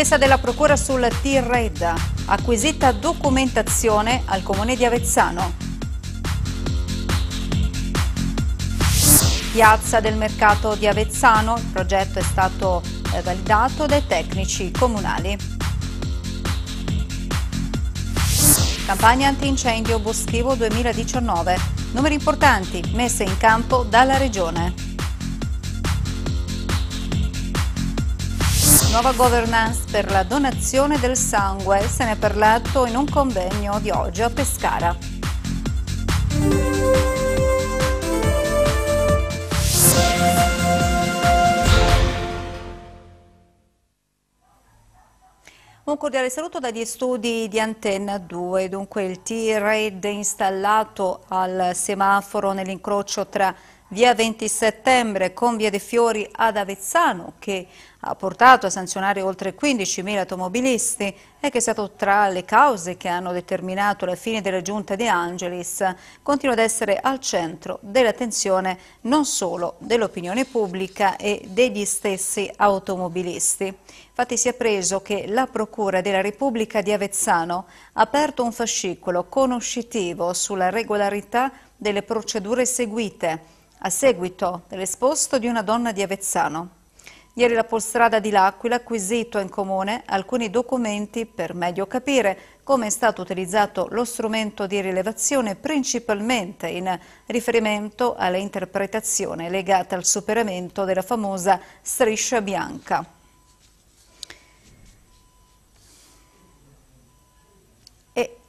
Richiesta della Procura sul T-RED. acquisita documentazione al Comune di Avezzano. Piazza del Mercato di Avezzano, il progetto è stato eh, validato dai tecnici comunali. Campagna antincendio boschivo 2019. Numeri importanti messe in campo dalla Regione. nuova governance per la donazione del sangue. Se ne è parlato in un convegno di oggi a Pescara. Un cordiale saluto dagli studi di Antenna 2. Dunque il T-Red installato al semaforo nell'incrocio tra via 20 settembre con via dei Fiori ad Avezzano che ha portato a sanzionare oltre 15.000 automobilisti e che è stato tra le cause che hanno determinato la fine della giunta di Angelis, continua ad essere al centro dell'attenzione non solo dell'opinione pubblica e degli stessi automobilisti. Infatti si è preso che la Procura della Repubblica di Avezzano ha aperto un fascicolo conoscitivo sulla regolarità delle procedure seguite a seguito dell'esposto di una donna di Avezzano. Ieri la polstrada di L'Aquila ha acquisito in comune alcuni documenti per meglio capire come è stato utilizzato lo strumento di rilevazione principalmente in riferimento all'interpretazione legata al superamento della famosa striscia bianca.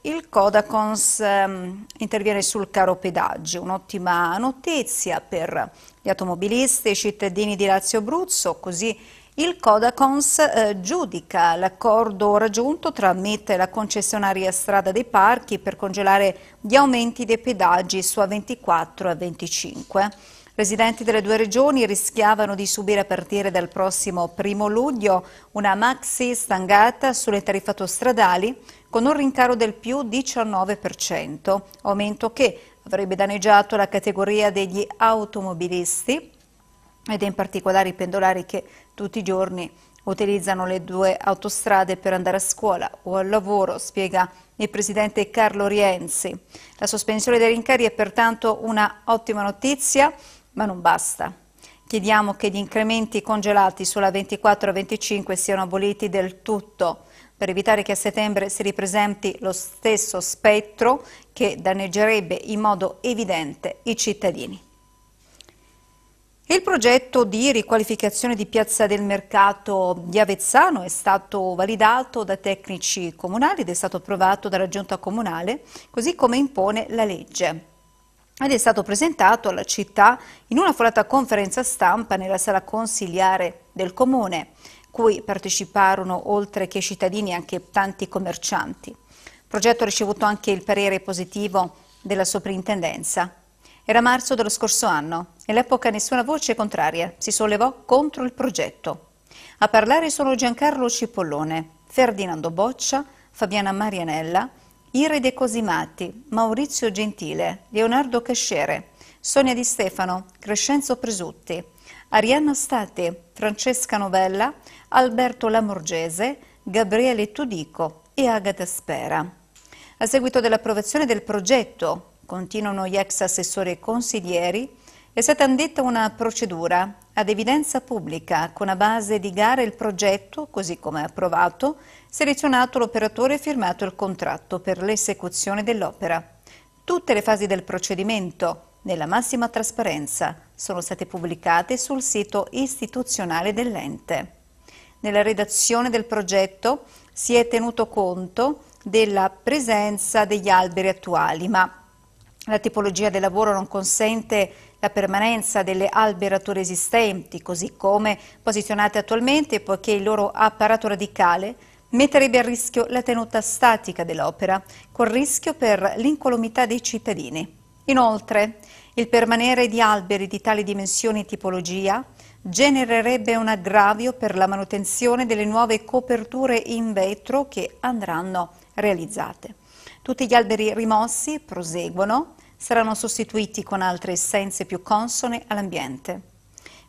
Il Codacons ehm, interviene sul caro pedaggio, un'ottima notizia per gli automobilisti e i cittadini di Lazio Abruzzo, così il Codacons eh, giudica l'accordo raggiunto tra MIT e la concessionaria Strada dei Parchi per congelare gli aumenti dei pedaggi su A24 e A25 presidenti delle due regioni rischiavano di subire a partire dal prossimo primo luglio una maxi stangata sulle tariffe autostradali con un rincaro del più 19%, aumento che avrebbe danneggiato la categoria degli automobilisti ed in particolare i pendolari che tutti i giorni utilizzano le due autostrade per andare a scuola o al lavoro, spiega il presidente Carlo Rienzi. La sospensione dei rincari è pertanto una ottima notizia ma non basta. Chiediamo che gli incrementi congelati sulla 24-25 siano aboliti del tutto per evitare che a settembre si ripresenti lo stesso spettro che danneggerebbe in modo evidente i cittadini. Il progetto di riqualificazione di Piazza del Mercato di Avezzano è stato validato da tecnici comunali ed è stato approvato dalla Giunta Comunale, così come impone la legge ed è stato presentato alla città in una folata conferenza stampa nella sala consigliare del comune, cui parteciparono oltre che cittadini anche tanti commercianti. Il progetto ha ricevuto anche il parere positivo della soprintendenza. Era marzo dello scorso anno e all'epoca nessuna voce contraria si sollevò contro il progetto. A parlare sono Giancarlo Cipollone, Ferdinando Boccia, Fabiana Marianella, Iride Cosimati, Maurizio Gentile, Leonardo Cascere, Sonia Di Stefano, Crescenzo Presutti, Arianna Stati, Francesca Novella, Alberto Lamorgese, Gabriele Tudico e Agata Spera. A seguito dell'approvazione del progetto, continuano gli ex assessori e consiglieri, è stata indetta una procedura ad evidenza pubblica con a base di gara il progetto, così come approvato, selezionato l'operatore e firmato il contratto per l'esecuzione dell'opera. Tutte le fasi del procedimento, nella massima trasparenza, sono state pubblicate sul sito istituzionale dell'ente. Nella redazione del progetto si è tenuto conto della presenza degli alberi attuali, ma la tipologia del lavoro non consente la permanenza delle alberature esistenti, così come posizionate attualmente, poiché il loro apparato radicale metterebbe a rischio la tenuta statica dell'opera, con rischio per l'incolumità dei cittadini. Inoltre, il permanere di alberi di tali dimensioni e tipologia genererebbe un aggravio per la manutenzione delle nuove coperture in vetro che andranno realizzate. Tutti gli alberi rimossi proseguono saranno sostituiti con altre essenze più consone all'ambiente.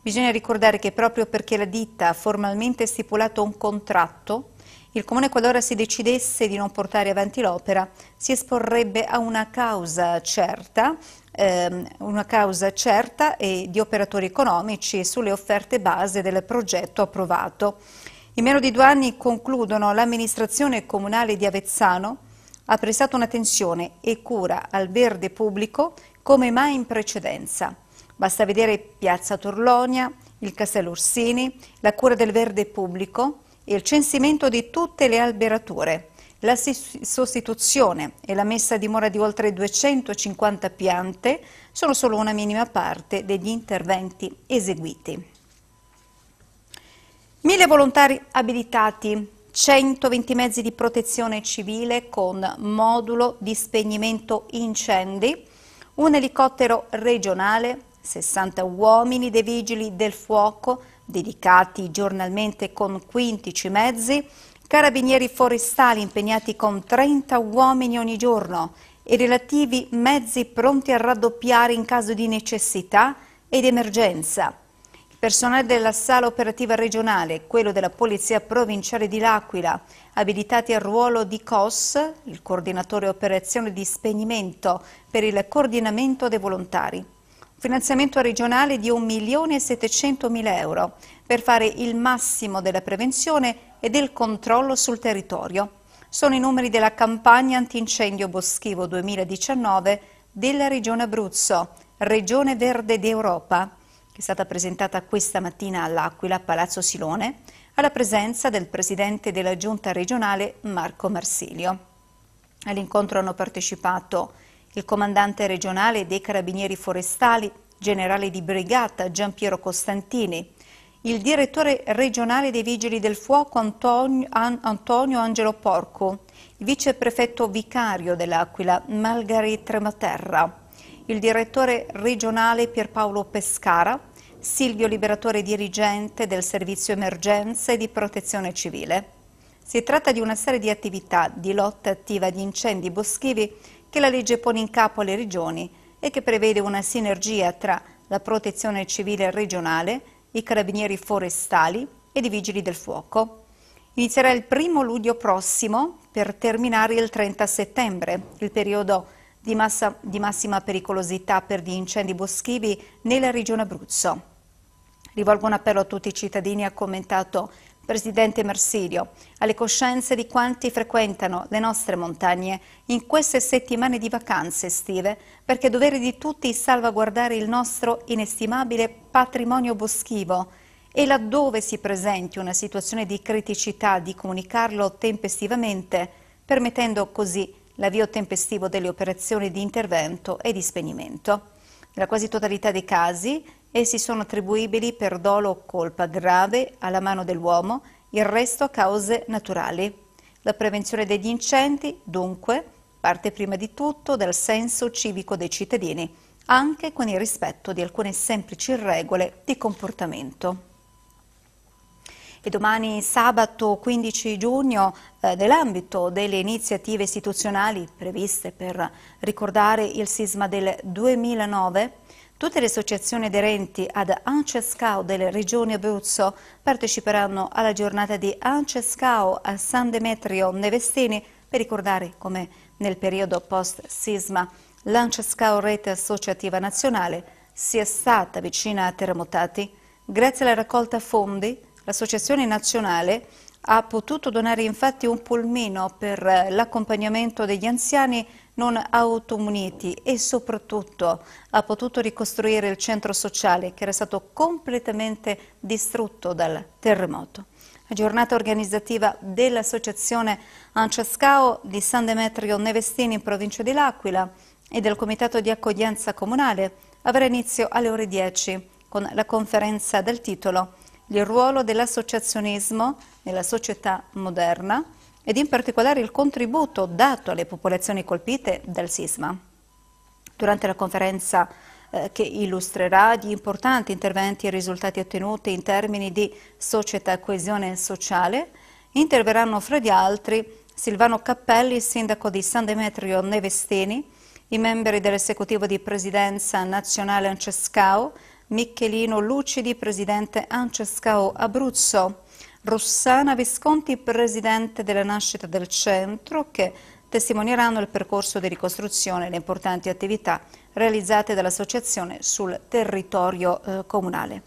Bisogna ricordare che proprio perché la ditta ha formalmente stipulato un contratto, il Comune qualora si decidesse di non portare avanti l'opera si esporrebbe a una causa certa ehm, una causa certa e di operatori economici sulle offerte base del progetto approvato. In meno di due anni concludono l'amministrazione comunale di Avezzano ha prestato un'attenzione e cura al verde pubblico come mai in precedenza. Basta vedere Piazza Torlonia, il Castello Orsini, la cura del verde pubblico e il censimento di tutte le alberature, la sostituzione e la messa a dimora di oltre 250 piante sono solo una minima parte degli interventi eseguiti. Mille volontari abilitati 120 mezzi di protezione civile con modulo di spegnimento incendi, un elicottero regionale, 60 uomini dei vigili del fuoco dedicati giornalmente con 15 mezzi, carabinieri forestali impegnati con 30 uomini ogni giorno e relativi mezzi pronti a raddoppiare in caso di necessità ed emergenza. Personale della sala operativa regionale, quello della Polizia Provinciale di L'Aquila, abilitati al ruolo di COS, il coordinatore operazione di spegnimento per il coordinamento dei volontari. Finanziamento regionale di 1.700.000 euro per fare il massimo della prevenzione e del controllo sul territorio. Sono i numeri della campagna antincendio boschivo 2019 della Regione Abruzzo, Regione Verde d'Europa che è stata presentata questa mattina all'Aquila, Palazzo Silone, alla presenza del Presidente della Giunta regionale Marco Marsilio. All'incontro hanno partecipato il Comandante regionale dei Carabinieri Forestali, Generale di Brigata Giampiero Costantini, il Direttore regionale dei Vigili del Fuoco Antonio, An Antonio Angelo Porco, il viceprefetto Vicario dell'Aquila Margaret Materra il direttore regionale Pierpaolo Pescara, Silvio Liberatore dirigente del Servizio Emergenze e di Protezione Civile. Si tratta di una serie di attività di lotta attiva agli incendi boschivi che la legge pone in capo alle regioni e che prevede una sinergia tra la protezione civile regionale, i carabinieri forestali ed i vigili del fuoco. Inizierà il primo luglio prossimo per terminare il 30 settembre, il periodo di, massa, di massima pericolosità per gli incendi boschivi nella regione Abruzzo. Rivolgo un appello a tutti i cittadini, ha commentato Presidente Marsilio, alle coscienze di quanti frequentano le nostre montagne in queste settimane di vacanze estive, perché è dovere di tutti salvaguardare il nostro inestimabile patrimonio boschivo e laddove si presenti una situazione di criticità di comunicarlo tempestivamente, permettendo così l'avvio tempestivo delle operazioni di intervento e di spegnimento. Nella quasi totalità dei casi essi sono attribuibili per dolo o colpa grave alla mano dell'uomo, il resto a cause naturali. La prevenzione degli incendi, dunque, parte prima di tutto dal senso civico dei cittadini, anche con il rispetto di alcune semplici regole di comportamento. E domani sabato 15 giugno, eh, nell'ambito delle iniziative istituzionali previste per ricordare il sisma del 2009, Tutte le associazioni aderenti ad Ancescao delle regioni Abruzzo parteciperanno alla giornata di Ancescao a San Demetrio Nevestini per ricordare come nel periodo post-sisma l'Ancescao Rete Associativa Nazionale sia stata vicina a terremotati grazie alla raccolta fondi L'Associazione Nazionale ha potuto donare infatti un polmino per eh, l'accompagnamento degli anziani non automuniti e soprattutto ha potuto ricostruire il centro sociale che era stato completamente distrutto dal terremoto. La giornata organizzativa dell'associazione Anciascao di San Demetrio Nevestini in provincia di L'Aquila e del comitato di accoglienza comunale avrà inizio alle ore 10 con la conferenza del titolo il ruolo dell'associazionismo nella società moderna ed in particolare il contributo dato alle popolazioni colpite dal sisma. Durante la conferenza eh, che illustrerà gli importanti interventi e risultati ottenuti in termini di società e coesione sociale, interverranno fra gli altri Silvano Cappelli, sindaco di San Demetrio Nevestini, i membri dell'esecutivo di presidenza nazionale Ancescao, Michelino Lucidi, presidente Ancescao Abruzzo, Rossana Visconti, presidente della nascita del centro, che testimonieranno il percorso di ricostruzione e le importanti attività realizzate dall'associazione sul territorio eh, comunale.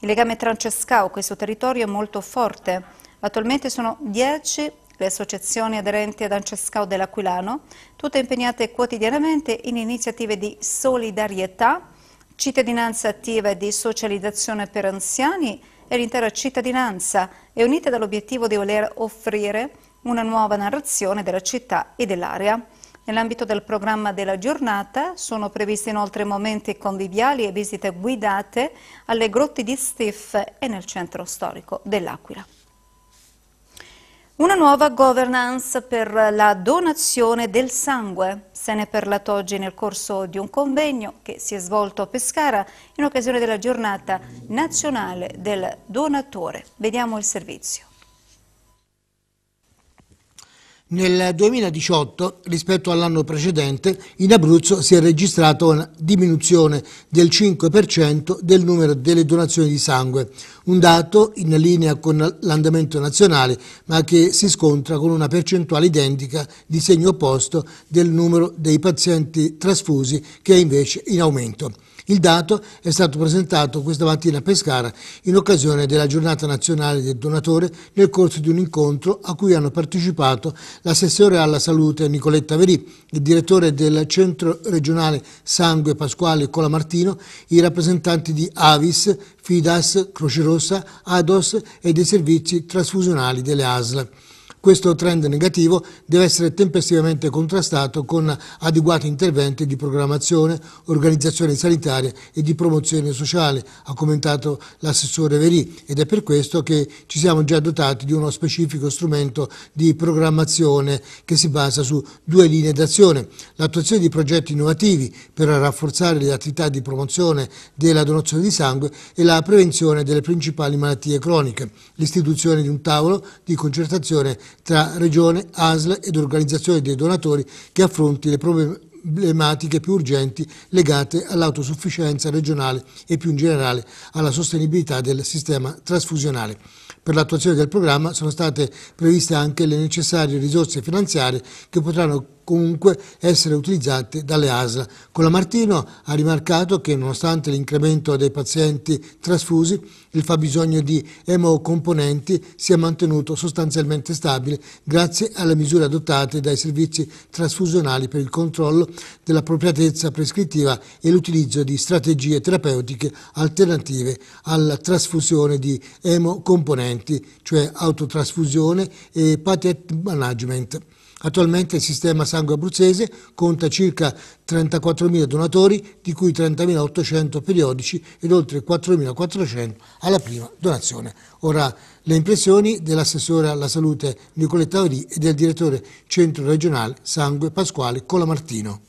Il legame tra Ancescao e questo territorio è molto forte. Attualmente sono 10 le associazioni aderenti ad Ancescao dell'Aquilano, tutte impegnate quotidianamente in iniziative di solidarietà Cittadinanza attiva e di socializzazione per anziani e l'intera cittadinanza è unita dall'obiettivo di voler offrire una nuova narrazione della città e dell'area. Nell'ambito del programma della giornata sono previsti inoltre momenti conviviali e visite guidate alle grotte di Stiff e nel centro storico dell'Aquila. Una nuova governance per la donazione del sangue. Se ne parla oggi nel corso di un convegno che si è svolto a Pescara in occasione della giornata nazionale del donatore. Vediamo il servizio. Nel 2018, rispetto all'anno precedente, in Abruzzo si è registrata una diminuzione del 5% del numero delle donazioni di sangue, un dato in linea con l'andamento nazionale, ma che si scontra con una percentuale identica di segno opposto del numero dei pazienti trasfusi che è invece in aumento. Il dato è stato presentato questa mattina a Pescara in occasione della giornata nazionale del donatore nel corso di un incontro a cui hanno partecipato l'assessore alla salute Nicoletta Verì, il direttore del centro regionale Sangue Pasquale Colamartino, i rappresentanti di Avis, Fidas, Croce Rossa, Ados e dei servizi trasfusionali delle ASL. Questo trend negativo deve essere tempestivamente contrastato con adeguati interventi di programmazione, organizzazione sanitaria e di promozione sociale, ha commentato l'assessore Verì ed è per questo che ci siamo già dotati di uno specifico strumento di programmazione che si basa su due linee d'azione. L'attuazione di progetti innovativi per rafforzare le attività di promozione della donazione di sangue e la prevenzione delle principali malattie croniche, l'istituzione di un tavolo di concertazione tra Regione, ASL ed organizzazione dei donatori che affronti le problematiche più urgenti legate all'autosufficienza regionale e più in generale alla sostenibilità del sistema trasfusionale. Per l'attuazione del programma sono state previste anche le necessarie risorse finanziarie che potranno comunque essere utilizzate dalle ASL. Colamartino ha rimarcato che nonostante l'incremento dei pazienti trasfusi, il fabbisogno di emocomponenti si è mantenuto sostanzialmente stabile grazie alle misure adottate dai servizi trasfusionali per il controllo dell'appropriatezza prescrittiva e l'utilizzo di strategie terapeutiche alternative alla trasfusione di emocomponenti, cioè autotrasfusione e patent management. Attualmente il sistema sangue abruzzese conta circa 34.000 donatori, di cui 30.800 periodici ed oltre 4.400 alla prima donazione. Ora le impressioni dell'assessore alla salute Nicoletta Aurì e del direttore centro regionale Sangue Pasquale Colamartino.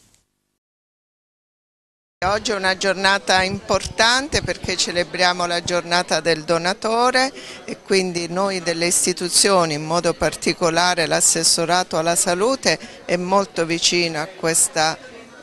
Oggi è una giornata importante perché celebriamo la giornata del donatore e quindi noi delle istituzioni, in modo particolare l'assessorato alla salute, è molto vicino a questa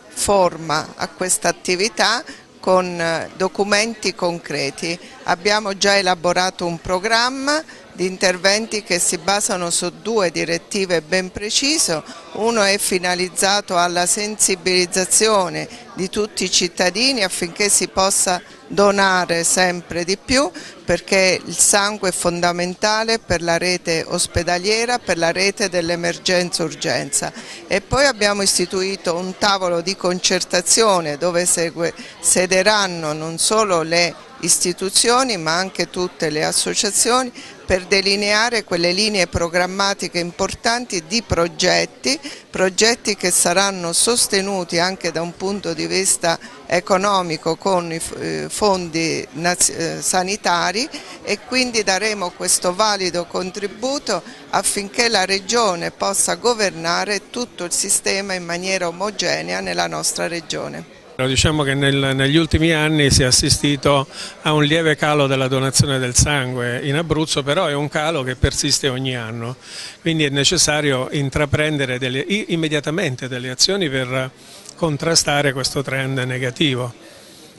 forma, a questa attività con documenti concreti. Abbiamo già elaborato un programma di interventi che si basano su due direttive ben precise, uno è finalizzato alla sensibilizzazione di tutti i cittadini affinché si possa donare sempre di più perché il sangue è fondamentale per la rete ospedaliera, per la rete dell'emergenza-urgenza e poi abbiamo istituito un tavolo di concertazione dove segue, sederanno non solo le istituzioni ma anche tutte le associazioni per delineare quelle linee programmatiche importanti di progetti, progetti che saranno sostenuti anche da un punto di vista economico con i eh, fondi eh, sanitari e quindi daremo questo valido contributo affinché la Regione possa governare tutto il sistema in maniera omogenea nella nostra Regione. Diciamo che nel, negli ultimi anni si è assistito a un lieve calo della donazione del sangue in Abruzzo, però è un calo che persiste ogni anno, quindi è necessario intraprendere delle, immediatamente delle azioni per contrastare questo trend negativo.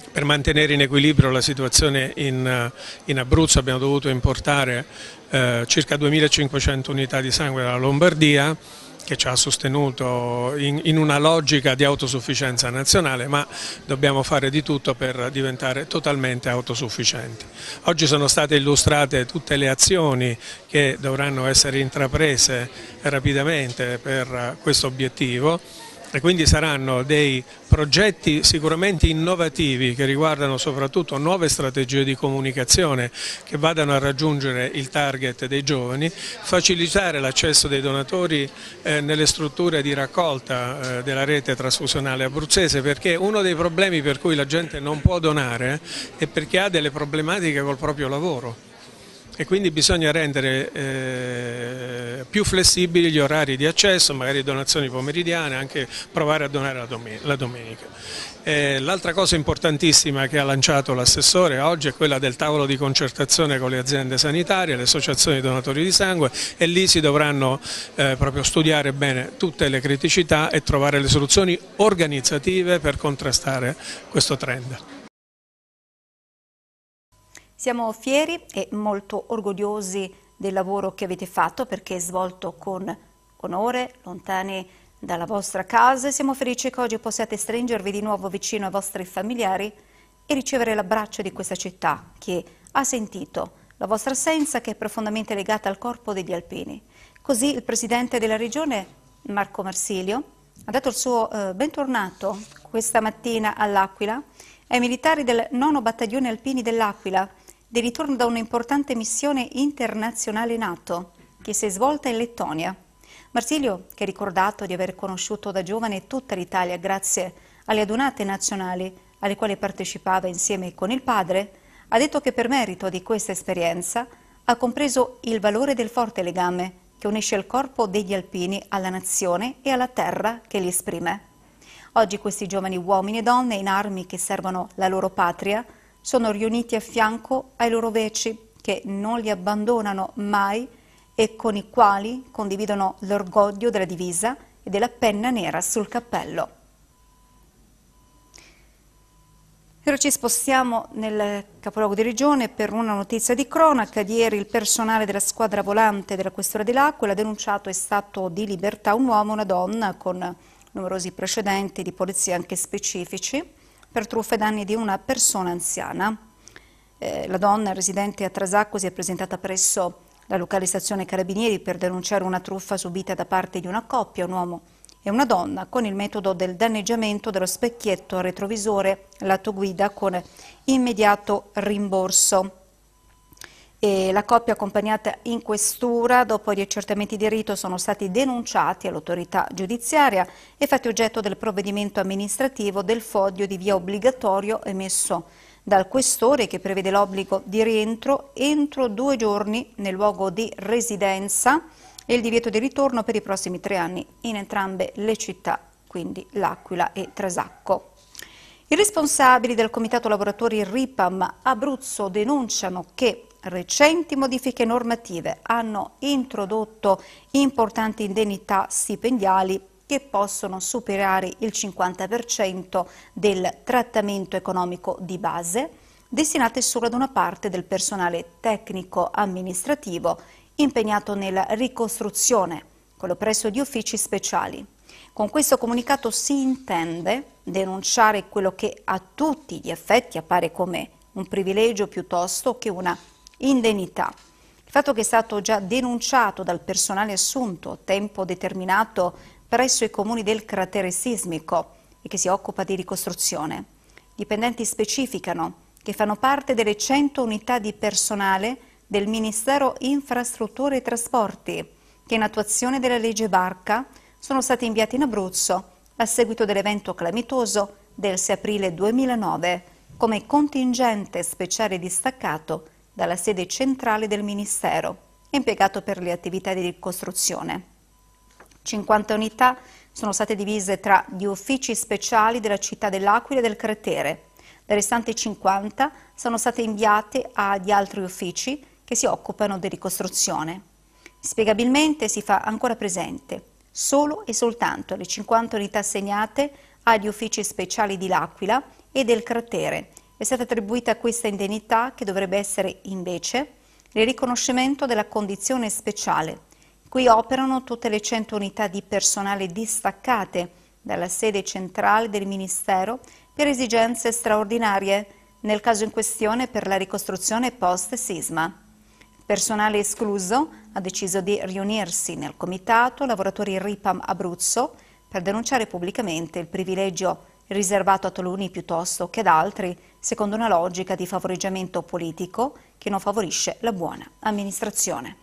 Per mantenere in equilibrio la situazione in, in Abruzzo abbiamo dovuto importare eh, circa 2500 unità di sangue dalla Lombardia, che ci ha sostenuto in, in, una logica di autosufficienza nazionale, ma dobbiamo fare di tutto per diventare totalmente autosufficienti. Oggi sono state illustrate tutte le azioni che dovranno essere intraprese rapidamente per questo obiettivo e quindi saranno dei progetti sicuramente innovativi che riguardano soprattutto nuove strategie di comunicazione che vadano a raggiungere il target dei giovani, facilitare l'accesso dei donatori eh, nelle strutture di raccolta eh, della rete trasfusionale abruzzese perché uno dei problemi per cui la gente non può donare è perché ha delle problematiche col proprio lavoro e quindi bisogna rendere eh, più flessibili gli orari di accesso, magari donazioni pomeridiane, anche provare a donare la, domenica. Eh, l'altra cosa importantissima che ha lanciato l'assessore oggi è quella del tavolo di concertazione con le aziende sanitarie, le associazioni donatori di sangue e lì si dovranno eh, proprio studiare bene tutte le criticità e trovare le soluzioni organizzative per contrastare questo trend. Siamo fieri e molto orgogliosi del lavoro che avete fatto perché è svolto con onore, lontani dalla vostra casa siamo felici che oggi possiate stringervi di nuovo vicino ai vostri familiari e ricevere l'abbraccio di questa città che ha sentito la vostra assenza che è profondamente legata al corpo degli alpini. Così il Presidente della Regione, Marco Marsilio, ha dato il suo eh, bentornato questa mattina all'Aquila ai militari del nono Battaglione Alpini dell'Aquila di ritorno da un'importante missione internazionale NATO che si è svolta in Lettonia. Marsilio, che ha ricordato di aver conosciuto da giovane tutta l'Italia grazie alle adunate nazionali alle quali partecipava insieme con il padre, ha detto che per merito di questa esperienza ha compreso il valore del forte legame che unisce il corpo degli alpini alla nazione e alla terra che li esprime. Oggi questi giovani uomini e donne in armi che servono la loro patria sono riuniti a fianco ai loro veci che non li abbandonano mai e con i quali condividono l'orgoglio della divisa e della penna nera sul cappello. Ora ci spostiamo nel capoluogo di regione per una notizia di cronaca. ieri il personale della squadra volante della Questura dell'Aquila ha denunciato è stato di libertà un uomo e una donna con numerosi precedenti di polizia anche specifici per truffa ai danni di una persona anziana. Eh, la donna residente a Trasacco si è presentata presso la locale stazione Carabinieri per denunciare una truffa subita da parte di una coppia, un uomo e una donna, con il metodo del danneggiamento dello specchietto retrovisore lato guida con immediato rimborso. E la coppia accompagnata in questura dopo gli accertamenti di rito sono stati denunciati all'autorità giudiziaria e fatti oggetto del provvedimento amministrativo del foglio di via obbligatorio emesso dal questore che prevede l'obbligo di rientro entro due giorni nel luogo di residenza e il divieto di ritorno per i prossimi tre anni in entrambe le città, quindi L'Aquila e Trasacco. I responsabili del Comitato Lavoratori RIPAM Abruzzo denunciano che recenti modifiche normative hanno introdotto importanti indennità stipendiali che possono superare il 50% del trattamento economico di base, destinate solo ad una parte del personale tecnico-amministrativo impegnato nella ricostruzione, quello presso gli uffici speciali. Con questo comunicato si intende denunciare quello che a tutti gli effetti appare come un privilegio piuttosto che una indennità. Il fatto che è stato già denunciato dal personale assunto a tempo determinato presso i comuni del cratere sismico e che si occupa di ricostruzione. dipendenti specificano che fanno parte delle 100 unità di personale del Ministero Infrastrutture e Trasporti che in attuazione della legge Barca sono stati inviati in Abruzzo a seguito dell'evento clamitoso del 6 aprile 2009 come contingente speciale distaccato dalla sede centrale del Ministero, impiegato per le attività di ricostruzione. 50 unità sono state divise tra gli uffici speciali della città dell'Aquila e del Cratere. Le restanti 50 sono state inviate agli altri uffici che si occupano di ricostruzione. Spiegabilmente si fa ancora presente solo e soltanto le 50 unità assegnate agli uffici speciali di L'Aquila e del Cratere è stata attribuita questa indennità che dovrebbe essere invece il riconoscimento della condizione speciale. Qui operano tutte le 100 unità di personale distaccate dalla sede centrale del Ministero per esigenze straordinarie, nel caso in questione per la ricostruzione post-sisma. Il personale escluso ha deciso di riunirsi nel Comitato Lavoratori RIPAM Abruzzo per denunciare pubblicamente il privilegio riservato a taluni piuttosto che ad altri, secondo una logica di favoreggiamento politico che non favorisce la buona amministrazione.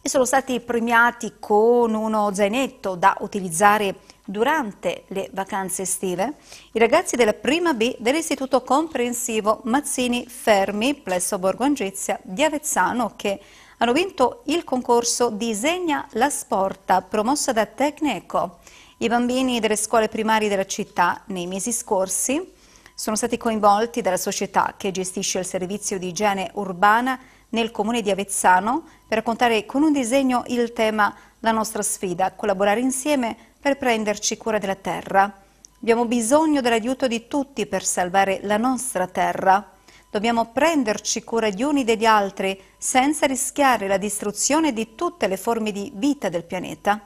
E sono stati premiati con uno zainetto da utilizzare durante le vacanze estive i ragazzi della prima B dell'Istituto Comprensivo Mazzini Fermi presso Borgo Angezia di Avezzano che hanno vinto il concorso Disegna la Sporta promossa da Tecneco. I bambini delle scuole primarie della città nei mesi scorsi sono stati coinvolti dalla società che gestisce il servizio di igiene urbana nel comune di Avezzano per raccontare con un disegno il tema La nostra sfida, collaborare insieme per prenderci cura della terra. Abbiamo bisogno dell'aiuto di tutti per salvare la nostra terra. Dobbiamo prenderci cura gli uni degli altri senza rischiare la distruzione di tutte le forme di vita del pianeta.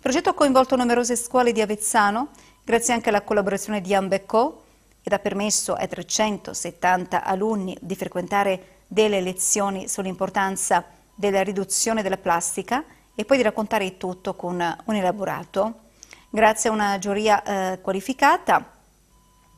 Il progetto ha coinvolto numerose scuole di Avezzano, grazie anche alla collaborazione di Ambeco, ed ha permesso ai 370 alunni di frequentare delle lezioni sull'importanza della riduzione della plastica e poi di raccontare il tutto con un elaborato. Grazie a una giuria eh, qualificata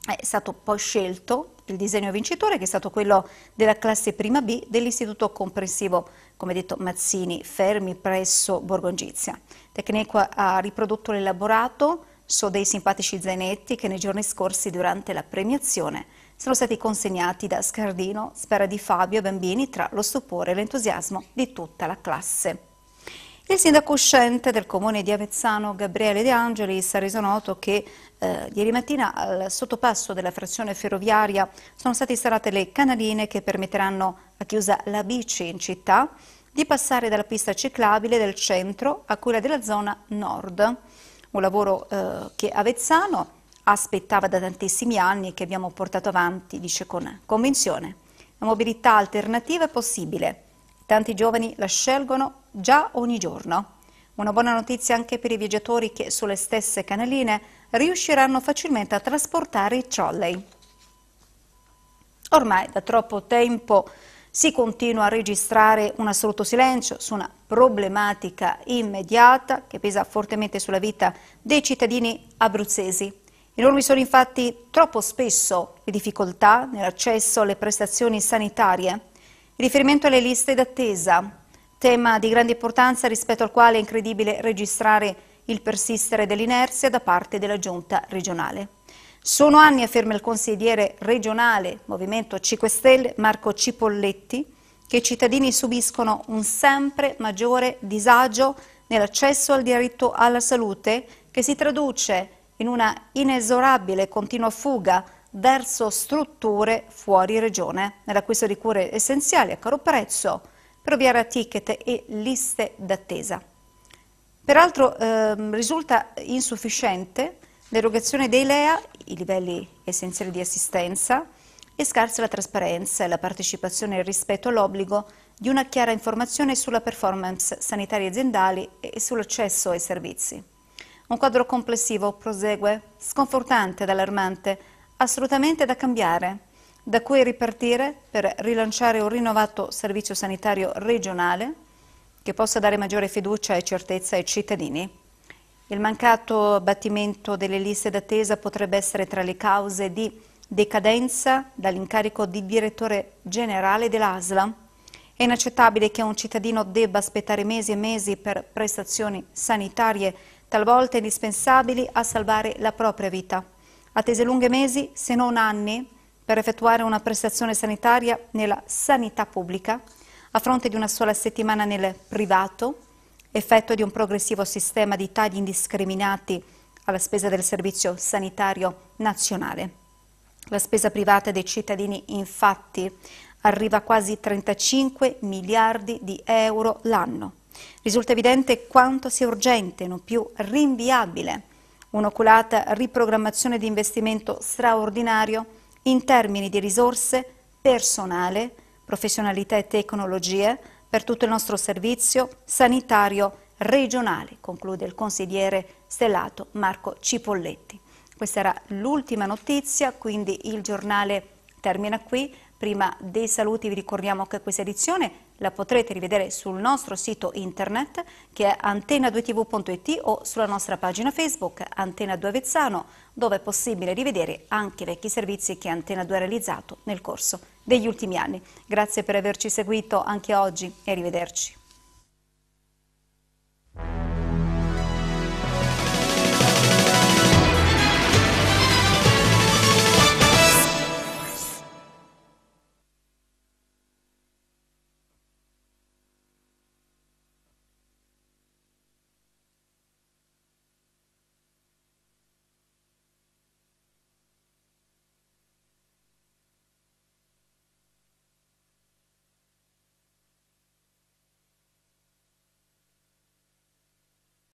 è stato poi scelto il disegno vincitore che è stato quello della classe prima B dell'Istituto Comprensivo come detto Mazzini, fermi presso Borgongizia. Tecnequa ha riprodotto l'elaborato su dei simpatici zainetti che nei giorni scorsi durante la premiazione sono stati consegnati da Scardino, Spera di Fabio e Bambini tra lo stupore e l'entusiasmo di tutta la classe. Il sindaco uscente del comune di Avezzano, Gabriele De Angelis, ha reso noto che eh, ieri mattina al sottopasso della frazione ferroviaria sono state installate le canaline che permetteranno a chi la bici in città di passare dalla pista ciclabile del centro a quella della zona nord. Un lavoro eh, che Avezzano aspettava da tantissimi anni e che abbiamo portato avanti, dice con convinzione. La mobilità alternativa è possibile Tanti giovani la scelgono già ogni giorno. Una buona notizia anche per i viaggiatori che sulle stesse canaline riusciranno facilmente a trasportare i trolley. Ormai da troppo tempo si continua a registrare un assoluto silenzio su una problematica immediata che pesa fortemente sulla vita dei cittadini abruzzesi. Enormi sono infatti troppo spesso le difficoltà nell'accesso alle prestazioni sanitarie riferimento alle liste d'attesa, tema di grande importanza rispetto al quale è incredibile registrare il persistere dell'inerzia da parte della giunta regionale. Sono anni, afferma il consigliere regionale Movimento 5 Stelle Marco Cipolletti, che i cittadini subiscono un sempre maggiore disagio nell'accesso al diritto alla salute che si traduce in una inesorabile continua fuga verso strutture fuori regione, nell'acquisto di cure essenziali a caro prezzo, per ovviare a ticket e liste d'attesa. Peraltro ehm, risulta insufficiente l'erogazione dei LEA, i livelli essenziali di assistenza, e scarsa la trasparenza e la partecipazione rispetto all'obbligo di una chiara informazione sulla performance sanitaria aziendali e sull'accesso ai servizi. Un quadro complessivo prosegue, sconfortante ed allarmante, assolutamente da cambiare, da cui ripartire per rilanciare un rinnovato servizio sanitario regionale che possa dare maggiore fiducia e certezza ai cittadini. Il mancato abbattimento delle liste d'attesa potrebbe essere tra le cause di decadenza dall'incarico di direttore generale dell'ASLA. È inaccettabile che un cittadino debba aspettare mesi e mesi per prestazioni sanitarie talvolta indispensabili a salvare la propria vita attese lunghe mesi, se non anni, per effettuare una prestazione sanitaria nella sanità pubblica, a fronte di una sola settimana nel privato, effetto di un progressivo sistema di tagli indiscriminati alla spesa del Servizio Sanitario Nazionale. La spesa privata dei cittadini, infatti, arriva a quasi 35 miliardi di euro l'anno. Risulta evidente quanto sia urgente, non più rinviabile, un'oculata riprogrammazione di investimento straordinario in termini di risorse, personale, professionalità e tecnologie per tutto il nostro servizio sanitario regionale, conclude il consigliere stellato Marco Cipolletti. Questa era l'ultima notizia, quindi il giornale termina qui. Prima dei saluti vi ricordiamo che questa edizione la potrete rivedere sul nostro sito internet che è antena2tv.it o sulla nostra pagina Facebook Antena 2 Avezzano dove è possibile rivedere anche vecchi servizi che Antena 2 ha realizzato nel corso degli ultimi anni. Grazie per averci seguito anche oggi e arrivederci.